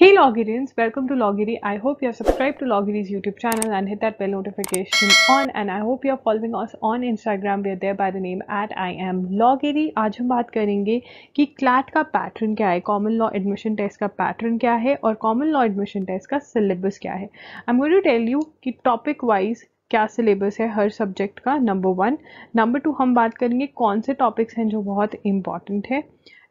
Hey Logirians, welcome to Logiri. I hope you have subscribed to Logiri's YouTube channel and hit that bell notification on and I hope you are following us on Instagram. We are there by the name at I am Logiri. आज हम बात करेंगे कि CLAT का pattern क्या है Common Law Admission Test का pattern क्या है और Common Law Admission Test का syllabus क्या है I'm going to tell you कि topic wise क्या सिलेबस है हर सब्जेक्ट का नंबर वन नंबर टू हम बात करेंगे कौन से टॉपिक्स हैं जो बहुत इम्पॉर्टेंट है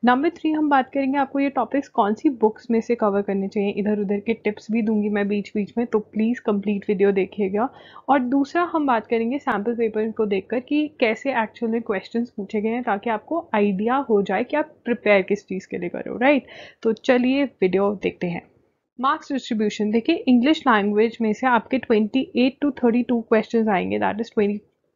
नंबर थ्री हम बात करेंगे आपको ये टॉपिक्स कौन सी बुक्स में से कवर करने चाहिए इधर उधर के टिप्स भी दूंगी मैं बीच बीच में तो प्लीज़ कंप्लीट वीडियो देखिएगा और दूसरा हम बात करेंगे सैम्पल पेपर को देखकर कि कैसे एक्चुअल में क्वेश्चन पूछे गए हैं ताकि आपको आइडिया हो जाए कि आप प्रिपेयर किस चीज़ के लिए करो राइट तो चलिए वीडियो देखते हैं मार्क्स डिस्ट्रीब्यूशन देखिए इंग्लिश लैंग्वेज में से आपके 28 टू 32 क्वेश्चंस आएंगे that is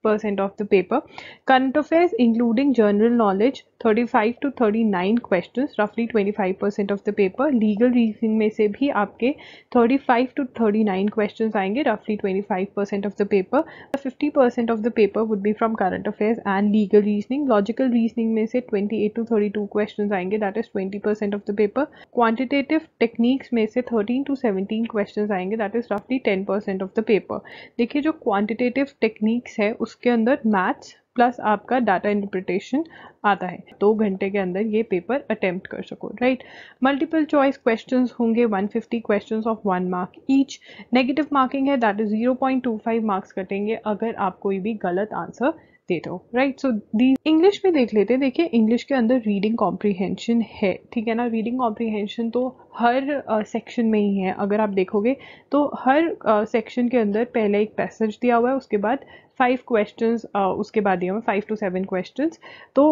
percent of the paper current affairs including general knowledge 35 five to thirty nine question रफली twenty five percent of the paper legal reasoning में से भी आपके thirty five to thirty nine question आएंगे रफली twenty five percent of the paper fifty percent of the paper would be from current affairs and legal reasoning logical reasoning में से twenty eight to thirty two question आएंगे that is twenty percent of the paper quantitative techniques में से thirteen to seventeen question आएंगे that is रफली ten percent of the paper देखिए जो quantitative techniques है उसके अंदर मैथ्स प्लस आपका डाटा इंटरप्रिटेशन आता है दो घंटे के अंदर ये पेपर अटेम्प्ट कर सको राइट मल्टीपल चॉइस क्वेश्चंस होंगे 150 question of one mark each negative marking है दैट इज 0.25 मार्क्स कटेंगे अगर आप कोई भी गलत आंसर दे दो राइट सो दी इंग्लिश में देख लेते हैं देखिए इंग्लिश के अंदर रीडिंग कॉम्प्रीहेंशन है ठीक है ना रीडिंग कॉम्प्रीहेंशन तो हर सेक्शन uh, में ही है अगर आप देखोगे तो हर सेक्शन uh, के अंदर पहले एक पैसेज दिया हुआ है उसके बाद फाइव क्वेश्चंस uh, उसके बाद दिया हमें फाइव टू सेवन क्वेश्चंस तो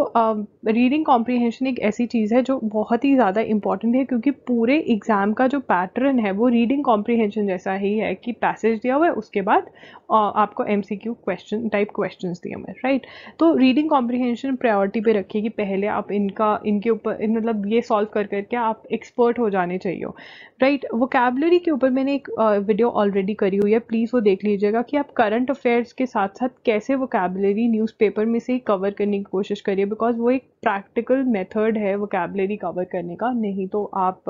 रीडिंग uh, कॉम्प्रिहेंशन एक ऐसी चीज़ है जो बहुत ही ज़्यादा इंपॉर्टेंट है क्योंकि पूरे एग्ज़ाम का जो पैटर्न है वो रीडिंग कॉम्प्रिहेंशन जैसा ही है कि पैसेज दिया हुआ है उसके बाद uh, आपको एम क्वेश्चन टाइप क्वेश्चन दिए हुए राइट तो रीडिंग कॉम्प्रिहेंशन प्रायोरिटी पर रखिए कि पहले आप इनका इनके ऊपर इन मतलब ये सॉल्व कर करके आप एक्सपर्ट हो जाने चाहिए राइट right? वोकेबलरी के ऊपर मैंने एक वीडियो uh, ऑलरेडी करी हुई है प्लीज़ वो देख लीजिएगा कि आप करंट अफेयर्स के साथ साथ साथ कैसे वोकेबलरी न्यूज़पेपर में से ही कवर करने की कोशिश करिए बिकॉज वो एक प्रैक्टिकल मेथड है वोकेबलरी कवर करने का नहीं तो आप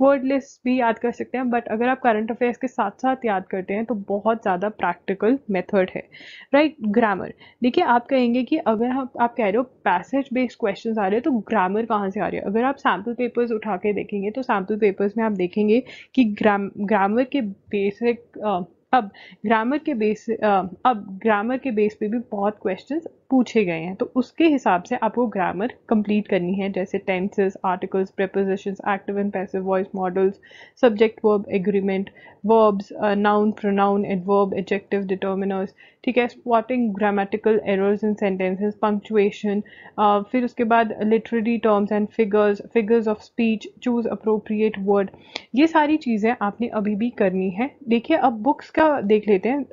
वर्ड लिस्ट भी याद कर सकते हैं बट अगर आप करंट अफेयर्स के साथ साथ याद करते हैं तो बहुत ज़्यादा प्रैक्टिकल मेथड है राइट ग्रामर देखिए आप कहेंगे कि अगर आप, आप कह रहे हो पैसेज बेस्ड क्वेश्चन आ रहे हैं तो ग्रामर कहाँ से आ रहे हैं अगर आप सैम्पल पेपर्स उठा के देखेंगे तो सैम्पल पेपर्स में आप देखेंगे कि ग्राम ग्रामर के बेसिक अब ग्रामर के बेस अब ग्रामर के बेस पे भी बहुत क्वेश्चंस पूछे गए हैं तो उसके हिसाब से आपको ग्रामर कंप्लीट करनी है जैसे tenses articles prepositions active and passive voice modals subject verb agreement verbs noun pronoun adverb adjective determiners ठीक है spotting grammatical errors in sentences punctuation फिर उसके बाद literary terms and figures figures of speech choose appropriate word ये सारी चीज़ें आपने अभी भी करनी है देखिए अब बुक्स का देख लेते हैं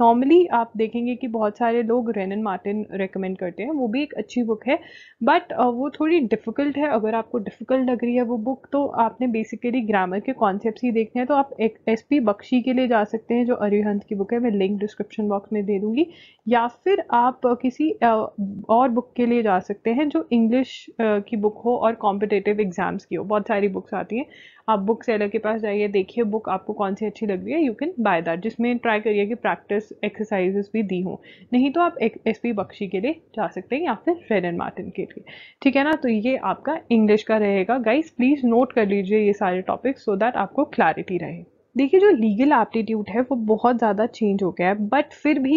नॉर्मली um, आप देखेंगे कि बहुत सारे लोग रेनन मार्टिन रेकमेंड करते हैं वो भी एक अच्छी बुक है बट वो थोड़ी डिफ़िकल्ट है अगर आपको डिफ़िकल्ट लग रही है वो बुक तो आपने बेसिकली ग्रामर के कॉन्सेप्ट ही देखने हैं तो आप एक एस पी बख्शी के लिए जा सकते हैं जो अरिहंत की बुक है मैं लिंक डिस्क्रिप्शन बॉक्स में दे दूँगी या फिर आप किसी और बुक के लिए जा सकते हैं जो इंग्लिश की बुक हो और कॉम्पिटेटिव एग्ज़ाम्स की हो बहुत सारी बुक्स आती हैं आप बुक सेलर के पास जाइए देखिए बुक आपको कौन सी अच्छी लग रही है यू कैन बाय दैट जिसमें ट्राई करिए कि प्रैक्टिस एक्सरसाइजेस भी दी हूँ नहीं तो आप एस पी बख्शी के लिए जा सकते हैं या फिर रेड एंड मार्टिन के लिए ठीक है ना तो ये आपका इंग्लिश का रहेगा गाइज प्लीज़ नोट कर लीजिए ये सारे टॉपिक्स सो दैट आपको क्लैरिटी रहे देखिए जो लीगल एप्टीट्यूड है वो बहुत ज़्यादा चेंज हो गया है बट फिर भी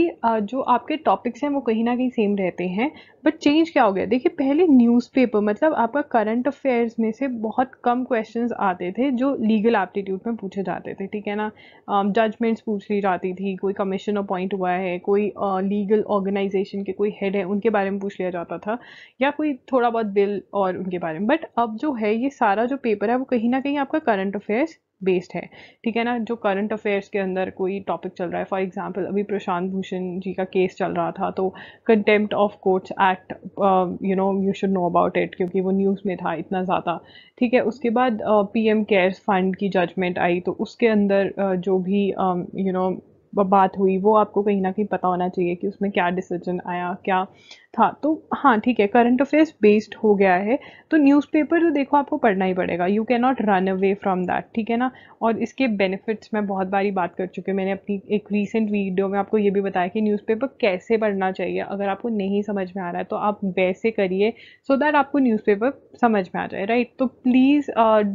जो आपके टॉपिक्स हैं वो कहीं ना कहीं सेम रहते हैं बट चेंज क्या हो गया देखिए पहले न्यूज़पेपर मतलब आपका करंट अफेयर्स में से बहुत कम क्वेश्चंस आते थे जो लीगल एप्टीट्यूड में पूछे जाते थे ठीक है ना जजमेंट्स पूछ ली जाती थी कोई कमीशन अपॉइंट हुआ है कोई लीगल ऑर्गेनाइजेशन के कोई हेड है उनके बारे में पूछ लिया जाता था या कोई थोड़ा बहुत बिल और उनके बारे में बट अब जो है ये सारा जो पेपर है वो कहीं ना कहीं आपका करंट अफेयर्स बेस्ड है ठीक है ना जो करंट अफेयर्स के अंदर कोई टॉपिक चल रहा है फॉर एग्जांपल अभी प्रशांत भूषण जी का केस चल रहा था तो contempt of courts act you know you should know about it क्योंकि वो न्यूज़ में था इतना ज़्यादा ठीक है उसके बाद पीएम केयर्स फंड की जजमेंट आई तो उसके अंदर uh, जो भी you um, know you know, बात हुई वो आपको कहीं ना कहीं पता होना चाहिए कि उसमें क्या डिसीजन आया क्या था तो हाँ ठीक है करंट अफेयर्स बेस्ड हो गया है तो न्यूज़पेपर तो देखो आपको पढ़ना ही पड़ेगा you can not run away from that ठीक है ना और इसके बेनिफिट्स मैं बहुत बारी बात कर चुकी हूँ मैंने अपनी एक रीसेंट वीडियो में आपको ये भी बताया कि न्यूज़पेपर कैसे पढ़ना चाहिए अगर आपको नहीं समझ में आ रहा है तो आप वैसे करिए सो दैट आपको न्यूज़पेपर समझ में आ जाए राइट तो please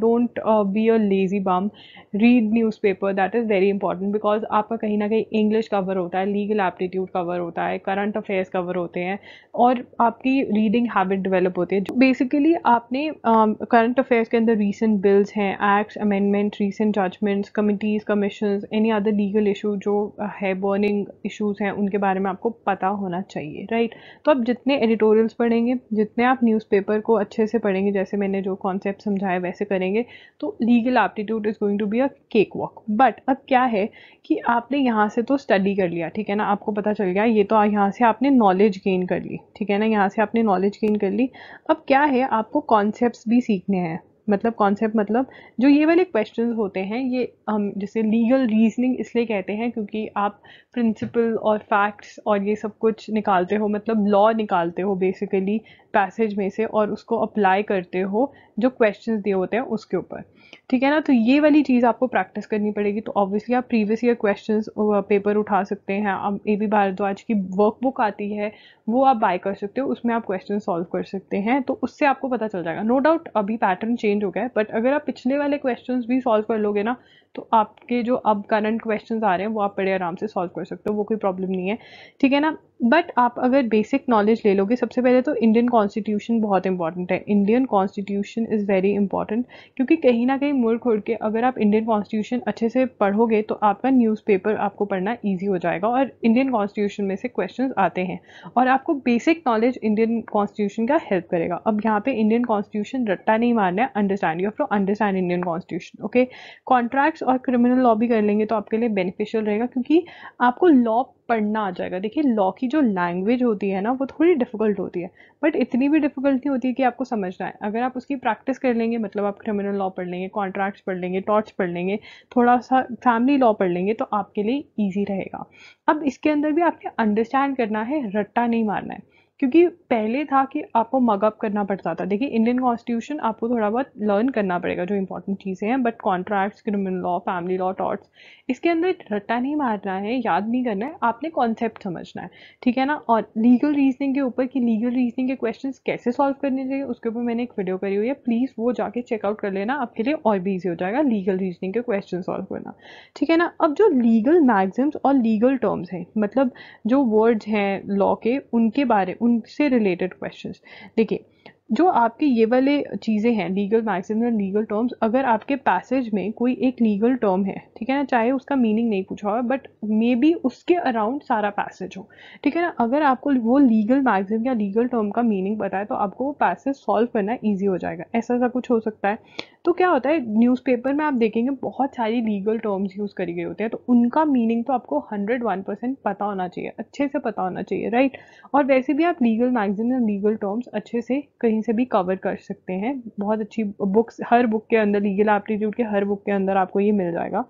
don't be a lazy bum read newspaper that is very important because आपका कहीं ना कहीं इंग्लिश कवर होता है लीगल एप्टीट्यूड कवर होता है करंट अफेयर्स कवर होते हैं और आपकी रीडिंग हैबिट डेवलप होती है जो बेसिकली आपने करंट um, अफेयर्स के अंदर रीसेंट बिल्स हैं acts amendment recent judgements committees commission any other legal issue जो uh, है बर्निंग इशूज़ हैं उनके बारे में आपको पता होना चाहिए राइट तो आप जितने एडिटोरियल्स पढ़ेंगे जितने आप न्यूज़पेपर को अच्छे से पढ़ेंगे जैसे मैंने जो कॉन्सेप्ट समझाया वैसे करेंगे तो legal aptitude is going to be a cake walk but अब क्या है कि आपने यहाँ यहाँ से तो स्टडी कर लिया ठीक है ना आपको पता चल गया ये तो यहाँ से आपने नॉलेज गेन कर ली ठीक है ना यहाँ से आपने नॉलेज गेन कर ली अब क्या है आपको कॉन्सेप्ट भी सीखने हैं मतलब कॉन्सेप्ट मतलब जो ये वाले क्वेश्चंस होते हैं ये हम जैसे लीगल रीजनिंग इसलिए कहते हैं क्योंकि आप प्रिंसिपल और फैक्ट्स और ये सब कुछ निकालते हो मतलब लॉ निकालते हो बेसिकली पैसेज में से और उसको अप्लाई करते हो जो क्वेश्चन दिए होते हैं उसके ऊपर ठीक है ना तो ये वाली चीज़ आपको प्रैक्टिस करनी पड़ेगी तो ऑब्वियसली आप प्रीवियस ईयर क्वेश्चन पेपर उठा सकते हैं अब ए बी भारद्वाज की वर्क बुक आती है वो आप बाय कर सकते हो उसमें आप क्वेश्चन सॉल्व कर सकते हैं तो उससे आपको पता चल जाएगा नो डाउट अभी पैटर्न चेंज हो गया है बट अगर आप पिछले वाले क्वेश्चन भी सॉल्व कर लोगे ना तो आपके जो अब करंट क्वेश्चन आ रहे हैं वो आप बड़े आराम से सॉल्व कर सकते हो वो कोई प्रॉब्लम नहीं है ठीक है ना बट आप अगर बेसिक नॉलेज ले लोगे सबसे पहले तो इंडियन कॉन्स्टिट्यूशन बहुत इंपॉर्टेंट है Indian constitution is very important क्योंकि कहीं ना कहीं मुड़ खुड़ के अगर आप इंडियन कॉन्स्टिट्यूशन अच्छे से पढ़ोगे तो आपका न्यूज़पेपर आपको पढ़ना ईजी हो जाएगा और इंडियन कॉन्स्टिट्यूशन में से क्वेश्चन आते हैं और आपको बेसिक नॉलेज इंडियन कॉन्स्टिट्यूशन का हेल्प करेगा अब यहाँ पर इंडियन कॉन्स्टिट्यूशन रट्टा नहीं मारना है understand you through understand Indian constitution okay contracts और क्रिमिनल लॉ भी कर लेंगे तो आपके लिए बेनिफिशियल रहेगा क्योंकि आपको लॉ पढ़ना आ जाएगा देखिए लॉ की जो लैंग्वेज होती है ना वो थोड़ी डिफ़िकल्ट होती है बट इतनी भी डिफ़िकल्ट नहीं होती है कि आपको समझना है अगर आप उसकी प्रैक्टिस कर लेंगे मतलब आप क्रिमिनल लॉ पढ़ लेंगे कॉन्ट्रैक्ट्स पढ़ लेंगे टॉर्च पढ़ लेंगे थोड़ा सा फैमिली लॉ पढ़ लेंगे तो आपके लिए ईजी रहेगा अब इसके अंदर भी आपने अंडरस्टैंड करना है रट्टा नहीं मारना है क्योंकि पहले था कि आपको मगअप करना पड़ता था देखिए इंडियन कॉन्स्टिट्यूशन आपको थोड़ा बहुत लर्न करना पड़ेगा जो इंपॉर्टेंट चीज़ें हैं but contracts criminal law family law torts इसके अंदर रट्टा नहीं मारना है याद नहीं करना है आपने कॉन्सेप्ट समझना है ठीक है ना और लीगल रीजनिंग के ऊपर कि लीगल रीजनिंग के क्वेश्चन कैसे सॉल्व करने चाहिए उसके ऊपर मैंने एक वीडियो करी हुई है प्लीज़ वो जाके चेकआउट कर लेना आपके लिए और भी ईजी हो जाएगा लीगल रीजनिंग के क्वेश्चन सॉल्व करना ठीक है ना अब जो लीगल मैगजिम्स और लीगल टर्म्स हैं मतलब जो वर्ड्स हैं लॉ के उनके बारे उन उनसे रिलेटेड क्वेश्चंस देखिए जो आपके ये वाले चीज़ें हैं लीगल मैक्सिम्स और लीगल टर्म्स अगर आपके पैसेज में कोई एक लीगल टर्म है ठीक है ना चाहे उसका मीनिंग नहीं पूछा हो बट मे बी उसके अराउंड सारा पैसेज हो ठीक है ना अगर आपको वो लीगल मैक्सिम या लीगल टर्म का मीनिंग पता है तो आपको वो पैसेज सॉल्व करना ईजी हो जाएगा ऐसा ऐसा कुछ हो सकता है तो क्या होता है न्यूज़पेपर में आप देखेंगे बहुत सारी लीगल टर्म्स यूज़ करी गई होती हैं तो उनका मीनिंग तो आपको हंड्रेड वन परसेंट पता होना चाहिए अच्छे से पता होना चाहिए राइट और वैसे भी आप legal magazine and legal terms अच्छे से कहीं कहीं से भी कवर कर सकते हैं बहुत अच्छी बुक्स हर बुक के अंदर लीगल एप्टीट्यूड के हर बुक के अंदर आपको ये मिल जाएगा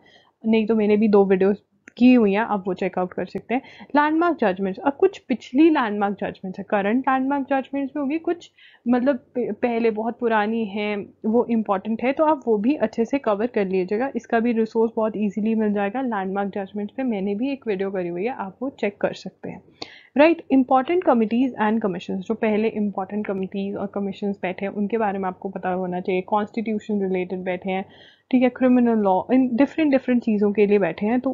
नहीं तो मैंने भी दो वीडियोस की हुई हैं आप वो चेकआउट कर सकते हैं लैंडमार्क जजमेंट्स अब कुछ पिछली लैंडमार्क जजमेंट्स है करंट लैंडमार्क जजमेंट्स में होगी कुछ मतलब पहले बहुत पुरानी है वो इंपॉर्टेंट है तो आप वो भी अच्छे से कवर कर लीजिएगा इसका भी रिसोर्स बहुत ईजिली मिल जाएगा लैंडमार्क जजमेंट्स पे मैंने भी एक वीडियो करी हुई है आप वो चेक कर सकते हैं right important committees and commission जो पहले इंपॉर्टेंट कमिटीज़ और कमीशन बैठे हैं उनके बारे में आपको पता होना चाहिए कॉन्स्टिट्यूशन रिलेटेड बैठे हैं ठीक है criminal law in different different चीज़ों के लिए बैठे हैं तो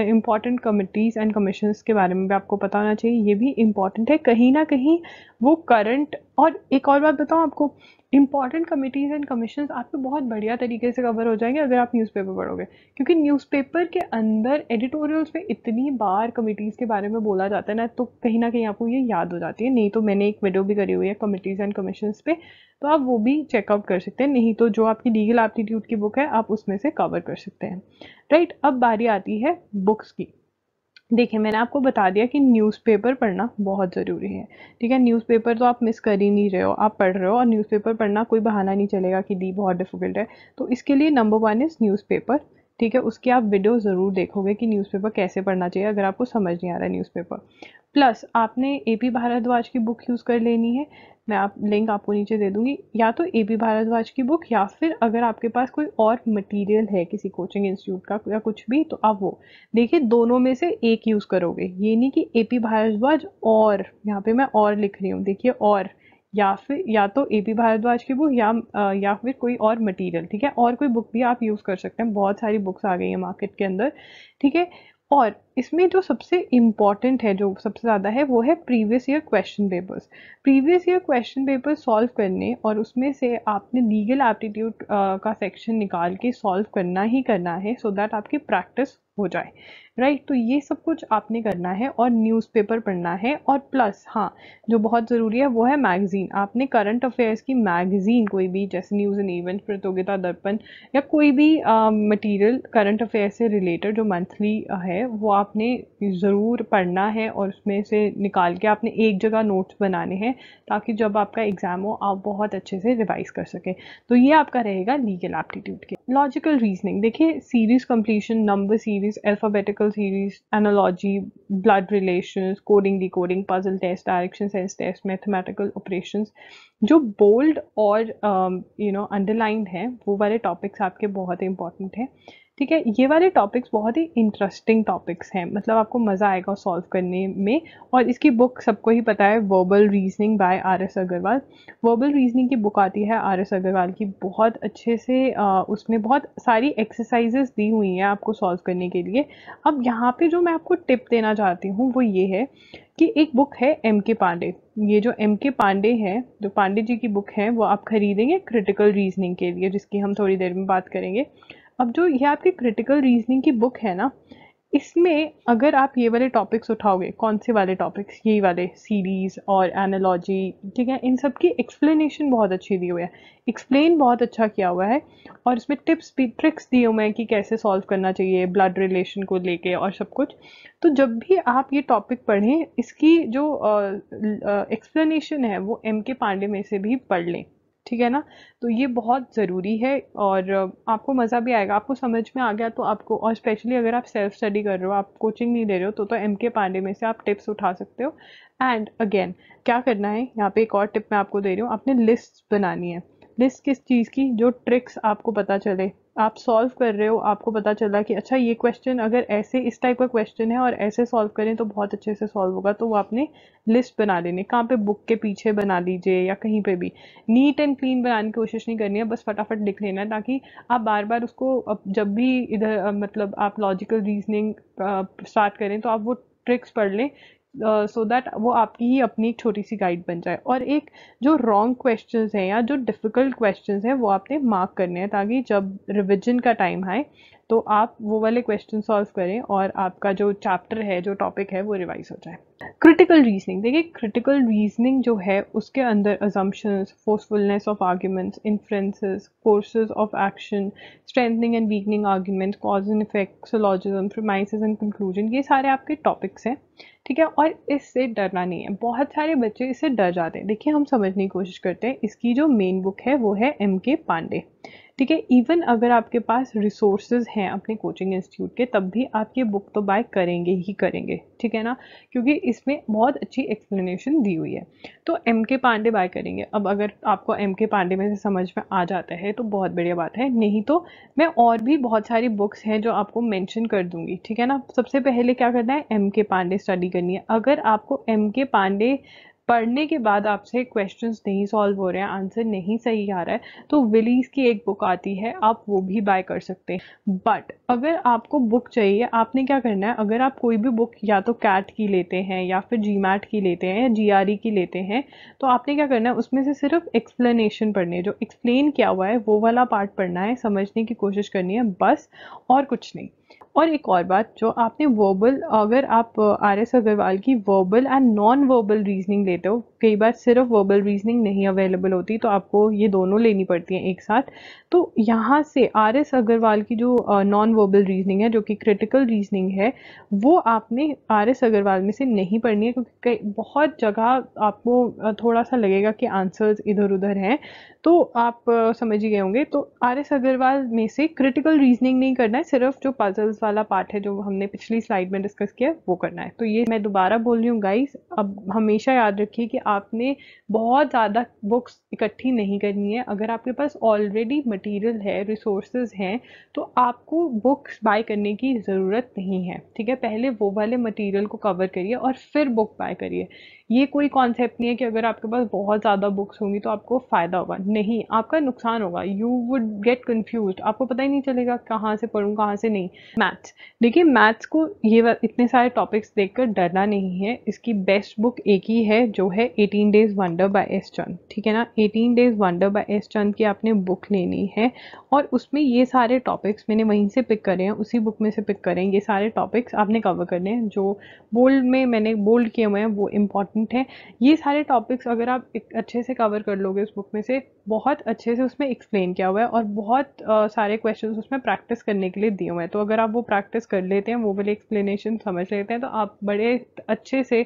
इम्पॉर्टेंट कमिटीज़ एंड कमीशंस के बारे में भी आपको पता होना चाहिए ये भी इम्पॉर्टेंट है कहीं ना कहीं वो करंट और एक और बात बताऊँ आपको इंपॉर्टेंट कमिटीज़ एंड कमीशन आपको बहुत बढ़िया तरीके से कवर हो जाएंगे अगर आप न्यूज़पेपर पढ़ोगे क्योंकि न्यूज़पेपर के अंदर एडिटोरियल्स में इतनी बार कमिटीज़ के बारे में बोला जाता है ना तो कहीं ना कहीं आपको ये याद हो जाती है नहीं तो मैंने एक वीडियो भी करी हुई है कमिटीज़ एंड कमीशन पे तो आप वो भी चेकआउट कर सकते हैं नहीं तो जो आपकी लीगल एप्टीट्यूड की बुक है आप उसमें से कवर कर सकते हैं राइट right, अब बारी आती है बुक्स की देखिए मैंने आपको बता दिया कि न्यूज़पेपर पढ़ना बहुत ज़रूरी है ठीक है न्यूज़पेपर तो आप मिस कर ही नहीं रहे हो आप पढ़ रहे हो और न्यूज़पेपर पढ़ना कोई बहाना नहीं चलेगा कि दी बहुत डिफ़िकल्ट है तो इसके लिए नंबर वन इज़ न्यूज़पेपर ठीक है उसकी आप वीडियो ज़रूर देखोगे कि न्यूज़पेपर कैसे पढ़ना चाहिए अगर आपको समझ नहीं आ रहा है न्यूज़पेपर प्लस आपने ए पी भारद्वाज की बुक यूज़ कर लेनी है मैं आप लिंक आपको नीचे दे दूँगी या तो ए पी भारद्वाज की बुक या फिर अगर आपके पास कोई और मटेरियल है किसी कोचिंग इंस्टीट्यूट का या कुछ भी तो आप वो देखिए दोनों में से एक यूज़ करोगे ये नहीं कि ए पी भारद्वाज और यहाँ पे मैं और लिख रही हूँ देखिए और या फिर या तो ए पी भारद्वाज की बुक या या फिर कोई और मटेरियल ठीक है और कोई बुक भी आप यूज़ कर सकते हैं बहुत सारी बुक्स आ गई हैं मार्केट के अंदर ठीक है और इसमें जो सबसे इम्पॉर्टेंट है जो सबसे ज़्यादा है वो है previous year question papers previous year question paper solve करने और उसमें से आपने लीगल एप्टीट्यूड का सेक्शन निकाल के सॉल्व करना ही करना है सो so दैट आपकी प्रैक्टिस हो जाए राइट right? तो ये सब कुछ आपने करना है और न्यूज़पेपर पढ़ना है और प्लस हाँ जो बहुत ज़रूरी है वो है मैगज़ीन आपने करंट अफेयर्स की मैगज़ीन कोई भी जैसे न्यूज़ एंड इवेंट प्रतियोगिता दर्पण या कोई भी मटेरियल करंट अफेयर्स से रिलेटेड जो मंथली है वो आपने ज़रूर पढ़ना है और उसमें से निकाल के आपने एक जगह नोट्स बनाने हैं ताकि जब आपका एग्ज़ाम हो आप बहुत अच्छे से रिवाइज़ कर सकें तो ये आपका रहेगा लीगल एप्टीट्यूड के लॉजिकल रीजनिंग देखिए series completion number series series, alphabetical series, analogy, blood relations, coding decoding, puzzle test, direction sense test, mathematical operations जो बोल्ड और यू नो अंडरलाइंड है वो वाले टॉपिक्स आपके बहुत इंपॉर्टेंट हैं ठीक है ये वाले टॉपिक्स बहुत ही इंटरेस्टिंग टॉपिक्स हैं मतलब आपको मज़ा आएगा सॉल्व करने में और इसकी बुक सबको ही पता है verbal reasoning by R S Agarwal verbal reasoning की बुक आती है आर एस अग्रवाल की बहुत अच्छे से आ, उसमें बहुत सारी एक्सरसाइजेस दी हुई हैं आपको सॉल्व करने के लिए अब यहाँ पे जो मैं आपको टिप देना चाहती हूँ वो ये है कि एक बुक है एम के पांडे ये जो एम के पांडे हैं जो पांडे जी की बुक है वो आप खरीदेंगे क्रिटिकल रीजनिंग के लिए जिसकी हम थोड़ी देर में बात करेंगे अब जो ये आपकी क्रिटिकल रीजनिंग की बुक है ना इसमें अगर आप ये वाले टॉपिक्स उठाओगे कौन से वाले टॉपिक्स ये वाले सीरीज़ और एनालॉजी ठीक है इन सब की एक्सप्लेनेशन बहुत अच्छी दी हुई है एक्सप्लेन बहुत अच्छा किया हुआ है और इसमें टिप्स भी ट्रिक्स दिए हुए हैं कि कैसे सॉल्व करना चाहिए ब्लड रिलेशन को लेके और सब कुछ तो जब भी आप ये टॉपिक पढ़ें इसकी जो एक्सप्लेनेशन है वो एम के पांडे में से भी पढ़ लें ठीक है ना तो ये बहुत ज़रूरी है और आपको मज़ा भी आएगा आपको समझ में आ गया तो आपको और स्पेशली अगर आप सेल्फ स्टडी कर रहे हो आप कोचिंग नहीं ले रहे हो तो तो एम के पांडे में से आप टिप्स उठा सकते हो एंड अगेन क्या करना है यहाँ पे एक और टिप मैं आपको दे रही हूँ आपने लिस्ट बनानी है लिस्ट किस चीज़ की जो ट्रिक्स आपको पता चले आप सॉल्व कर रहे हो आपको पता चला कि अच्छा ये क्वेश्चन अगर ऐसे इस टाइप का क्वेश्चन है और ऐसे सॉल्व करें तो बहुत अच्छे से सॉल्व होगा तो वो आपने लिस्ट बना लेनी कहाँ पे बुक के पीछे बना लीजिए या कहीं पे भी नीट एंड क्लीन बनाने की कोशिश नहीं करनी है बस फटाफट लिख लेना है ताकि आप बार बार उसको जब भी इधर मतलब आप लॉजिकल रीजनिंग स्टार्ट करें तो आप वो ट्रिक्स पढ़ लें सो uh, दैट so वो आपकी ही अपनी एक छोटी सी गाइड बन जाए और एक जो रॉन्ग क्वेश्चन हैं या जो डिफ़िकल्ट क्वेश्चन हैं वो आपने मार्क करने हैं ताकि जब रिविजन का टाइम आए तो आप वो वाले क्वेश्चन सॉल्व करें और आपका जो चैप्टर है जो टॉपिक है वो रिवाइज हो जाए क्रिटिकल रीजनिंग देखिए क्रिटिकल रीजनिंग जो है उसके अंदर assumptions forcefulness of arguments inferences courses of action strengthening and weakening arguments cause and effect syllogism premises and conclusion ये सारे आपके टॉपिक्स हैं ठीक है और इससे डरना नहीं है बहुत सारे बच्चे इससे डर जाते हैं देखिए हम समझने की कोशिश करते हैं इसकी जो मेन बुक है वो है एम के पांडे ठीक है इवन अगर आपके पास रिसोर्सेज हैं अपने कोचिंग इंस्टीट्यूट के तब भी आप ये बुक तो बाय करेंगे ही करेंगे ठीक है ना क्योंकि इसमें बहुत अच्छी एक्सप्लेनेशन दी हुई है तो एम के पांडे बाय करेंगे अब अगर आपको एम के पांडे में से समझ में आ जाता है तो बहुत बढ़िया बात है नहीं तो मैं और भी बहुत सारी बुक्स हैं जो आपको मैंशन कर दूँगी ठीक है ना सबसे पहले क्या करना है एम के पांडे स्टडी करनी है अगर आपको एम के पांडे पढ़ने के बाद आपसे क्वेश्चन नहीं सॉल्व हो रहे हैं आंसर नहीं सही आ रहा है तो विलीज की एक बुक आती है आप वो भी बाय कर सकते हैं बट अगर आपको बुक चाहिए आपने क्या करना है अगर आप कोई भी बुक या तो कैट की लेते हैं या फिर जी की लेते हैं या जी e की लेते हैं तो आपने क्या करना है उसमें से सिर्फ एक्सप्लेनेशन पढ़नी है जो एक्सप्लेन किया हुआ है वो वाला पार्ट पढ़ना है समझने की कोशिश करनी है बस और कुछ नहीं और एक और बात जो आपने वर्बल अगर आप आर एस अग्रवाल की verbal and non verbal reasoning लेते हो कई बार सिर्फ वर्बल रीजनिंग नहीं अवेलेबल होती तो आपको ये दोनों लेनी पड़ती हैं एक साथ तो यहाँ से आर एस अग्रवाल की जो नॉन वर्बल रीजनिंग है जो कि क्रिटिकल रीजनिंग है वो आपने आर एस अग्रवाल में से नहीं पढ़नी है क्योंकि कई बहुत जगह आपको थोड़ा सा लगेगा कि आंसर्स इधर उधर हैं तो आप समझ ही गए होंगे तो आर एस अग्रवाल में से क्रिटिकल रीजनिंग नहीं करना है सिर्फ जो पजल्स वाला पार्ट है जो हमने पिछली स्लाइड में डिस्कस किया वो करना है तो ये मैं दोबारा बोल रही हूँ गाइस अब हमेशा याद रखिए कि आपने बहुत ज़्यादा बुक्स इकट्ठी नहीं करनी है अगर आपके पास ऑलरेडी मटेरियल है रिसोर्सेज हैं तो आपको बुक्स बाय करने की ज़रूरत नहीं है ठीक है पहले वो वाले मटीरियल को कवर करिए और फिर बुक बाय करिए ये कोई कॉन्सेप्ट नहीं है कि अगर आपके पास बहुत ज़्यादा बुक्स होंगी तो आपको फ़ायदा होगा नहीं आपका नुकसान होगा यू वुड गेट कन्फ्यूज आपको पता ही नहीं चलेगा कहाँ से पढ़ूँ कहाँ से नहीं मैथ्स देखिए मैथ्स को ये इतने सारे टॉपिक्स देखकर डरना नहीं है इसकी बेस्ट बुक एक ही है जो है eighteen days wonder by S Chand ठीक है ना eighteen days wonder by S Chand की आपने बुक लेनी है और उसमें ये सारे टॉपिक्स मैंने वहीं से पिक करे हैं उसी बुक में से पिक करें ये सारे टॉपिक्स आपने कवर करने हैं जो बोल्ड में मैंने बोल्ड किए हुए हैं वो इम्पॉर्टेंट इंपॉर्टेंट है ये सारे टॉपिक्स अगर आप अच्छे से कवर कर लोगे उस बुक में से बहुत अच्छे से उसमें एक्सप्लेन किया हुआ है और बहुत आ, सारे क्वेश्चन उसमें प्रैक्टिस करने के लिए दिए हुए हैं तो अगर आप वो प्रैक्टिस कर लेते हैं वो वाले एक्सप्लेनेशन समझ लेते हैं तो आप बड़े अच्छे से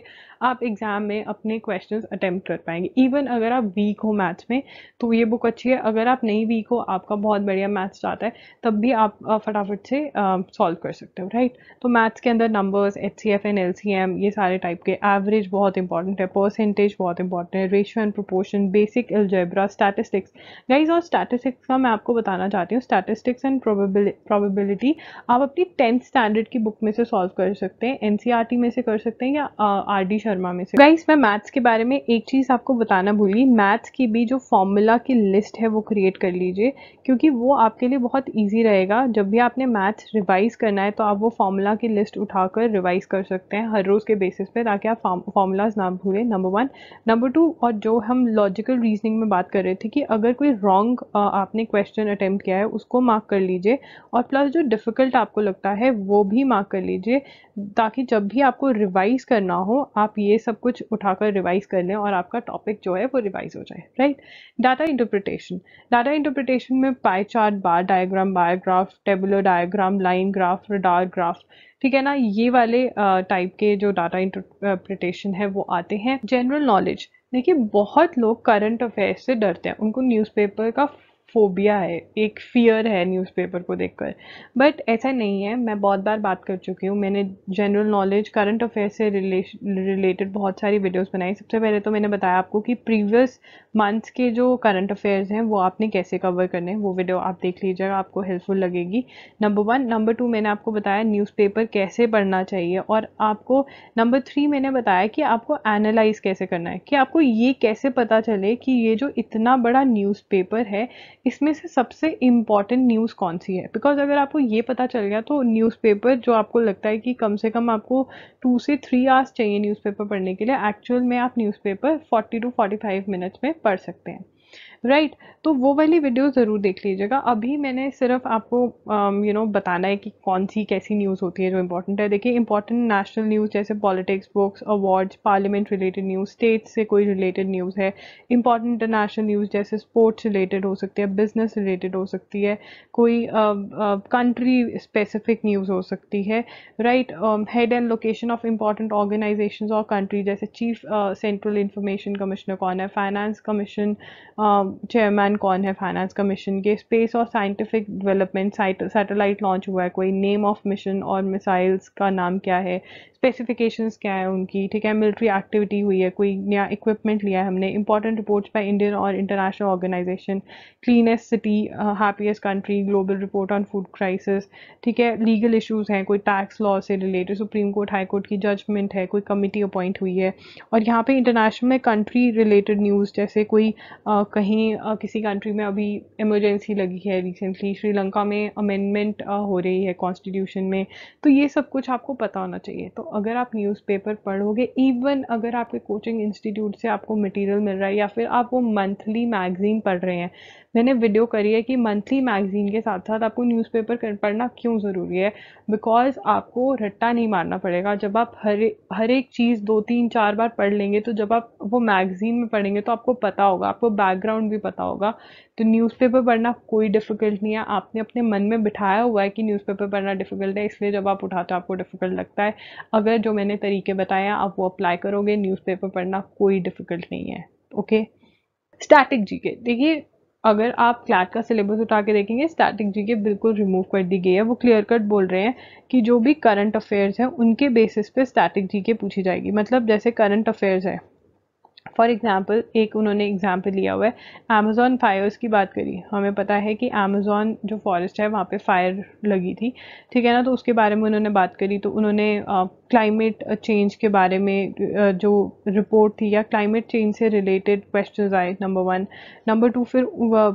आप एग्ज़ाम में अपने क्वेश्चंस अटेम्प्ट कर पाएंगे इवन अगर आप वीक हो मैथ्स में तो ये बुक अच्छी है अगर आप नहीं वीक हो आपका बहुत बढ़िया मैथ्स आता है तब भी आप फटाफट से सॉल्व कर सकते हो राइट तो मैथ्स के अंदर numbers H C F and L C M ये सारे टाइप के एवरेज बहुत इंपॉर्टेंट है परसेंटेज बहुत इंपॉर्टेंट है ratio and proportion basic algebra statistics guys और स्टैटिस्टिक्स का मैं आपको बताना चाहती हूँ स्टैटिस्टिक्स एंड प्रोबेबिलिटी आप अपनी टेंथ स्टैंडर्ड की बुक में से सॉल्व कर सकते हैं एन e में से कर सकते हैं या आर डी शर्मा में से गाइस मैं मैथ्स के बारे में एक चीज़ आपको बताना भूली मैथ्स की भी जो फॉर्मूला की लिस्ट है वो क्रिएट कर लीजिए क्योंकि वो आपके लिए बहुत ईजी रहेगा जब भी आपने मैथ्स रिवाइज़ करना है तो आप वो फॉर्मूला की लिस्ट उठाकर रिवाइज़ कर सकते हैं हर रोज़ के बेसिस पे ताकि आप फॉर्मूलाज ना भूलें नंबर वन नंबर टू और जो हम लॉजिकल रीजनिंग में बात कर रहे थे कि अगर कोई रॉन्ग आपने क्वेश्चन अटेम्प्ट किया है उसको मार्क कर लीजिए और प्लस जो डिफ़िकल्ट आपको लगता है वो भी मार्क कर लीजिए ताकि जब भी आपको रिवाइज़ करना हो आप ये सब कुछ उठाकर रिवाइज कर लें और आपका टॉपिक जो है वो रिवाइज हो जाए right data interpretation data interpretation में pie chart bar diagram bar graph tabular diagram line graph radar graph ठीक है ना ये वाले टाइप के जो डाटा इंटरप्रिटेशन है वो आते हैं जनरल नॉलेज देखिए बहुत लोग करंट अफेयर्स से डरते हैं उनको न्यूज़पेपर का फोबिया है एक फियर है न्यूज़पेपर को देखकर बट ऐसा नहीं है मैं बहुत बार बात कर चुकी हूँ मैंने जनरल नॉलेज करंट अफेयर से रिलेटेड बहुत सारी वीडियोस बनाई सबसे पहले तो मैंने बताया आपको कि प्रीवियस मंथ्स के जो करंट अफेयर्स हैं वो आपने कैसे कवर करने हैं वो वीडियो आप देख लीजिएगा आपको हेल्पफुल लगेगी नंबर वन नंबर टू मैंने आपको बताया न्यूज़पेपर कैसे पढ़ना चाहिए और आपको नंबर थ्री मैंने बताया कि आपको एनालाइज कैसे करना है कि आपको ये कैसे पता चले कि ये जो इतना बड़ा न्यूज़पेपर है इसमें से सबसे इम्पॉर्टेंट न्यूज़ कौन सी है बिकॉज अगर आपको ये पता चल गया तो न्यूज़पेपर जो आपको लगता है कि कम से कम आपको टू से थ्री आवर्स चाहिए न्यूज़पेपर पढ़ने के लिए एक्चुअल में आप newspaper forty two forty five minutes में पढ़ सकते हैं राइट तो वो वाली वीडियो ज़रूर देख लीजिएगा अभी मैंने सिर्फ आपको यू um, नो बताना है कि कौन सी कैसी न्यूज़ होती है जो इंपॉर्टेंट है देखिए इंपॉर्टेंट नेशनल न्यूज़ जैसे politics books awards parliament related news state से कोई रिलेटेड न्यूज़ है इंपॉर्टेंट इंटरनेशनल न्यूज़ जैसे स्पोर्ट्स रिलेटेड हो सकती है बिजनेस रिलेटेड हो सकती है कोई कंट्री स्पेसिफिक न्यूज़ हो सकती है right head and location of important organisation और कंट्री जैसे चीफ सेंट्रल इंफॉर्मेशन कमिश्नर कौन है फाइनेंस कमीशन चेयरमैन कौन है फाइनेंस कमीशन के स्पेस और साइंटिफिक डेवलपमेंट सैटेलाइट लॉन्च हुआ है कोई नेम ऑफ मिशन और मिसाइल्स का नाम क्या है स्पेसिफिकेशंस क्या है उनकी ठीक है मिलिट्री एक्टिविटी हुई है कोई नया इक्विपमेंट लिया है हमने इंपॉर्टेंट रिपोर्ट्स बाय इंडियन और international organisation cleanest city happiest country global report on food crisis ठीक है लीगल इशूज़ हैं कोई टैक्स लॉ से रिलेटेड सुप्रीम कोर्ट हाई कोर्ट की जजमेंट है कोई कमिटी अपॉइंट हुई है और यहाँ पे इंटरनेशनल में कंट्री रिलेटेड न्यूज़ जैसे कोई आ, uh, कहीं आ, uh, किसी कंट्री में अभी इमरजेंसी लगी है रिसेंटली श्रीलंका में अमेंडमेंट uh, हो रही है कॉन्स्टिट्यूशन में तो ये सब कुछ आपको पता होना चाहिए तो अगर आप न्यूज़पेपर पढ़ोगे इवन अगर आपके कोचिंग इंस्टीट्यूट से आपको मटेरियल मिल रहा है या फिर आप वो मंथली मैगज़ीन पढ़ रहे हैं मैंने वीडियो करी है कि मंथली मैगज़ीन के साथ साथ आपको न्यूज़पेपर पढ़ना क्यों ज़रूरी है बिकॉज आपको रट्टा नहीं मारना पड़ेगा जब आप हर हर एक चीज़ दो तीन चार बार पढ़ लेंगे तो जब आप वो मैगज़ीन में पढ़ेंगे तो आपको पता होगा आपको बैकग्राउंड भी पता होगा तो न्यूज़पेपर पढ़ना कोई डिफ़िकल्ट नहीं है आपने अपने मन में बिठाया हुआ है कि न्यूज़पेपर पढ़ना डिफ़िकल्ट है इसलिए जब आप उठाते हो आपको डिफ़िकल्ट लगता है अगर जो मैंने तरीके बताए हैं आप वो अप्लाई करोगे न्यूज़पेपर पढ़ना कोई डिफ़िकल्ट नहीं है ओके स्टैटिक जी के देखिए अगर आप क्लैट का सिलेबस उठा के देखेंगे स्टैटिक जी के बिल्कुल रिमूव कर दी गई है वो क्लियर कट बोल रहे हैं कि जो भी करंट अफेयर्स हैं उनके बेसिस पे स्टैटिक जी के पूछी जाएगी मतलब जैसे करंट अफेयर्स है फॉर एग्ज़ाम्पल एक उन्होंने एग्ज़ाम्पल लिया हुआ है अमेज़ोन फायर्स की बात करी हमें पता है कि अमेज़ोन जो फॉरेस्ट है वहाँ पे फायर लगी थी ठीक है ना तो उसके बारे में उन्होंने बात करी तो उन्होंने क्लाइमेट चेंज के बारे में जो रिपोर्ट थी या क्लाइमेट चेंज से रिलेटेड क्वेश्चन आए नंबर वन नंबर टू फिर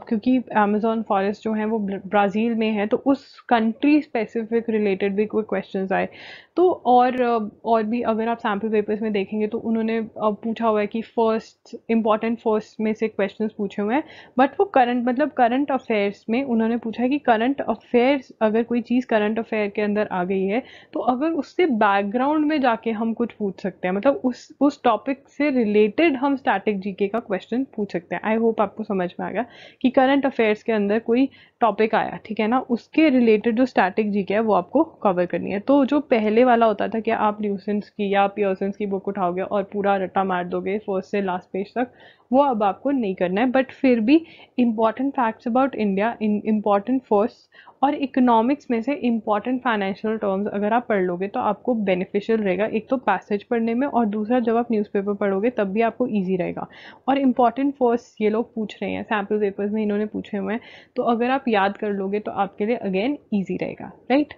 क्योंकि अमेज़ोन फॉरेस्ट जो है वो ब्राज़ील में है तो उस कंट्री स्पेसिफिक रिलेटेड भी कोई क्वेश्चन आए तो और और भी अगर आप सैम्पल पेपर्स में देखेंगे तो उन्होंने पूछा हुआ है कि फर्स्ट इंपॉर्टेंट फर्स्ट में से क्वेश्चंस पूछे हुए हैं बट वो करंट मतलब करंट अफेयर्स में उन्होंने पूछा है कि करंट अफेयर्स अगर कोई चीज़ करंट अफेयर के अंदर आ गई है तो अगर उससे बैकग्राउंड में जाके हम कुछ पूछ सकते हैं मतलब उस उस टॉपिक से रिलेटेड हम स्टैटिक जीके का क्वेश्चन पूछ सकते हैं आई होप आपको समझ में आ गया कि करंट अफेयर्स के अंदर कोई टॉपिक आया ठीक है ना उसके रिलेटेड जो स्टैटिक जीके है वो आपको कवर करनी है तो जो पहले वाला होता था कि आप ल्यूसेंस की या पियर्सन्स की बुक उठाओगे और पूरा रट्टा मार दोगे फर्स्ट फर्स्ट से लास्ट पेज तक वो अब आपको नहीं करना है बट फिर भी important facts about India in important first और इकोनॉमिक्स में से इम्पॉर्टेंट फाइनेंशियल टर्म्स अगर आप पढ़ लोगे तो आपको बेनिफिशियल रहेगा एक तो पैसेज पढ़ने में और दूसरा जब आप न्यूज़पेपर पढ़ोगे तब भी आपको ईजी रहेगा और इम्पॉर्टेंट फोर्स ये लोग पूछ रहे हैं सैम्पल पेपर्स में इन्होंने पूछे हुए हैं तो अगर आप याद कर लोगे तो आपके लिए अगेन ईजी रहेगा राइट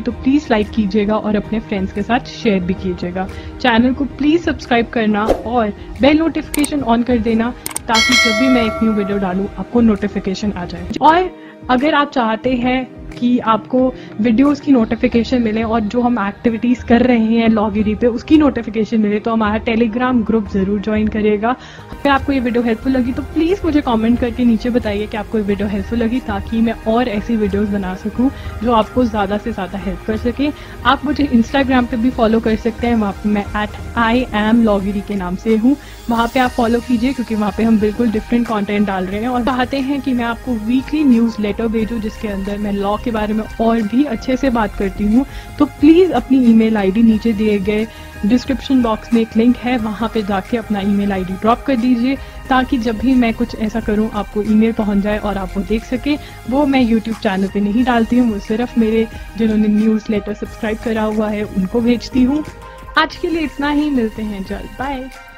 होगी तो प्लीज़ लाइक कीजिएगा और अपने फ्रेंड्स के साथ शेयर भी कीजिएगा चैनल को प्लीज़ सब्सक्राइब करना और बेल नोटिफिकेशन ऑन कर देना ताकि जब भी मैं एक न्यू वीडियो डालू आपको नोटिफिकेशन आ जाए और अगर आप चाहते हैं कि आपको वीडियोस की नोटिफिकेशन मिले और जो हम एक्टिविटीज़ कर रहे हैं लॉगिरी पे उसकी नोटिफिकेशन मिले तो हमारा टेलीग्राम ग्रुप ज़रूर ज्वाइन करिएगा अगर आपको ये वीडियो हेल्पफुल लगी तो प्लीज़ मुझे कमेंट करके नीचे बताइए कि आपको ये वीडियो हेल्पफुल लगी ताकि मैं और ऐसी वीडियोज़ बना सकूँ जो आपको ज़्यादा से ज़्यादा हेल्प कर सके आप मुझे इंस्टाग्राम पर भी फॉलो कर सकते हैं वहाँ पर मैं एट आई एम लॉगिरी के नाम से हूँ वहाँ पे आप फॉलो कीजिए क्योंकि वहाँ पे हम बिल्कुल डिफरेंट कॉन्टेंट डाल रहे हैं और चाहते हैं कि मैं आपको वीकली न्यूज़ लेटर भेजूँ जिसके अंदर मैं लॉग ब्लॉग के बारे में और भी अच्छे से बात करती हूँ तो प्लीज़ अपनी ईमेल आईडी नीचे दिए गए डिस्क्रिप्शन बॉक्स में एक लिंक है वहाँ पे जाके अपना ईमेल आईडी ड्रॉप कर दीजिए ताकि जब भी मैं कुछ ऐसा करूँ आपको ईमेल पहुँच जाए और आप वो देख सके वो मैं यूट्यूब चैनल पे नहीं डालती हूँ वो सिर्फ मेरे जिन्होंने न्यूज़ लेटर सब्सक्राइब करा हुआ है उनको भेजती हूँ आज के लिए इतना ही मिलते हैं जल्द बाय